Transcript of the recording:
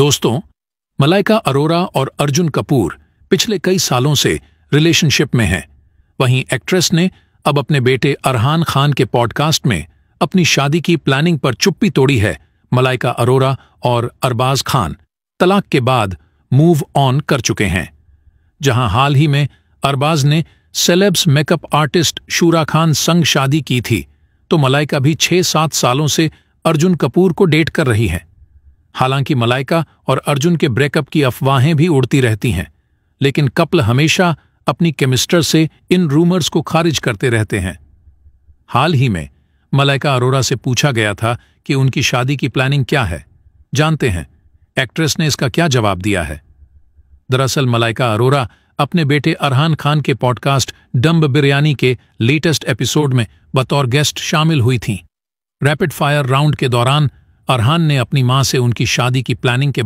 दोस्तों मलाइका अरोरा और अर्जुन कपूर पिछले कई सालों से रिलेशनशिप में हैं वहीं एक्ट्रेस ने अब अपने बेटे अरहान खान के पॉडकास्ट में अपनी शादी की प्लानिंग पर चुप्पी तोड़ी है मलाइका अरोरा और अरबाज खान तलाक के बाद मूव ऑन कर चुके हैं जहां हाल ही में अरबाज ने सेलेब्स मेकअप आर्टिस्ट शूरा खान संग शादी की थी तो मलाइका भी छह सात सालों से अर्जुन कपूर को डेट कर रही है हालांकि मलाइका और अर्जुन के ब्रेकअप की अफवाहें भी उड़ती रहती हैं लेकिन कपल हमेशा अपनी केमिस्टर से इन रूमर्स को खारिज करते रहते हैं हाल ही में मलाइका अरोरा से पूछा गया था कि उनकी शादी की प्लानिंग क्या है जानते हैं एक्ट्रेस ने इसका क्या जवाब दिया है दरअसल मलाइका अरोरा अपने बेटे अरहान खान के पॉडकास्ट डम्ब बिरयानी के लेटेस्ट एपिसोड में बतौर गेस्ट शामिल हुई थीं रैपिड फायर राउंड के दौरान अरहान ने अपनी मां से उनकी शादी की प्लानिंग के